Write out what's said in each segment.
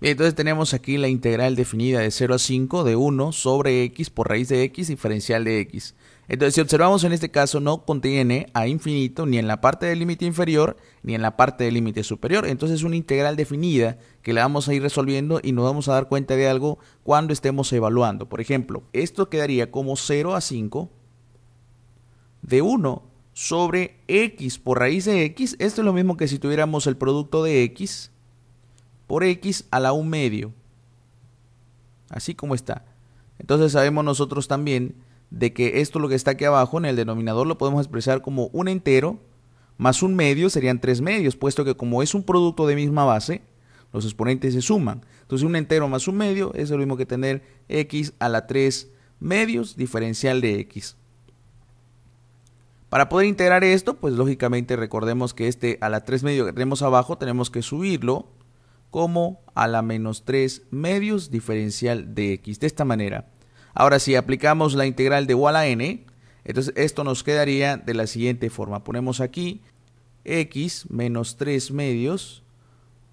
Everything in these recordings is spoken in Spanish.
Bien, entonces tenemos aquí la integral definida de 0 a 5 de 1 sobre x por raíz de x diferencial de x. Entonces, si observamos en este caso, no contiene a infinito ni en la parte del límite inferior ni en la parte del límite superior. Entonces, es una integral definida que la vamos a ir resolviendo y nos vamos a dar cuenta de algo cuando estemos evaluando. Por ejemplo, esto quedaría como 0 a 5 de 1 sobre x por raíz de x. Esto es lo mismo que si tuviéramos el producto de x por x a la 1 medio. Así como está. Entonces sabemos nosotros también de que esto lo que está aquí abajo en el denominador lo podemos expresar como un entero más un medio serían 3 medios, puesto que como es un producto de misma base, los exponentes se suman. Entonces un entero más un medio es lo mismo que tener x a la 3 medios diferencial de x. Para poder integrar esto, pues lógicamente recordemos que este a la 3 medio que tenemos abajo tenemos que subirlo como a la menos 3 medios diferencial de x. De esta manera. Ahora si aplicamos la integral de igual a n, entonces esto nos quedaría de la siguiente forma. Ponemos aquí x menos 3 medios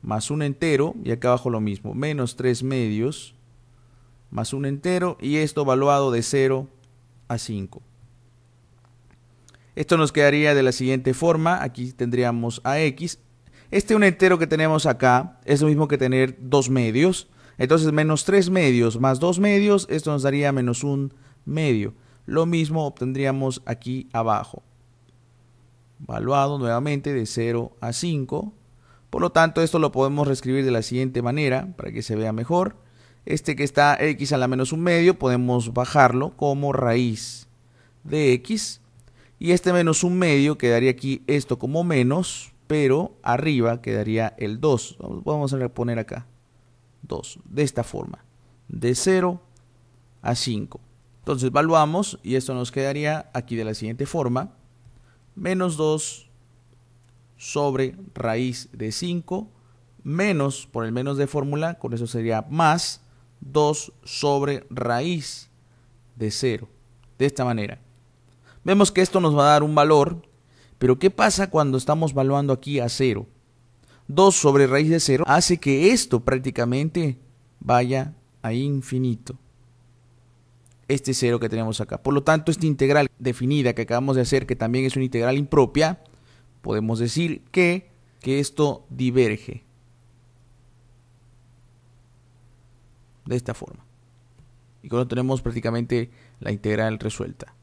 más un entero y acá abajo lo mismo. Menos 3 medios más un entero y esto evaluado de 0 a 5. Esto nos quedaría de la siguiente forma. Aquí tendríamos a x este un entero que tenemos acá es lo mismo que tener dos medios. Entonces menos tres medios más dos medios, esto nos daría menos un medio. Lo mismo obtendríamos aquí abajo. Valuado nuevamente de 0 a 5. Por lo tanto, esto lo podemos reescribir de la siguiente manera para que se vea mejor. Este que está x a la menos un medio, podemos bajarlo como raíz de x. Y este menos un medio quedaría aquí esto como menos pero arriba quedaría el 2. Vamos a poner acá 2, de esta forma, de 0 a 5. Entonces evaluamos y esto nos quedaría aquí de la siguiente forma, menos 2 sobre raíz de 5, menos, por el menos de fórmula, con eso sería más 2 sobre raíz de 0. De esta manera. Vemos que esto nos va a dar un valor pero ¿qué pasa cuando estamos evaluando aquí a 0? 2 sobre raíz de 0 hace que esto prácticamente vaya a infinito. Este 0 que tenemos acá. Por lo tanto, esta integral definida que acabamos de hacer, que también es una integral impropia, podemos decir que, que esto diverge. De esta forma. Y cuando tenemos prácticamente la integral resuelta.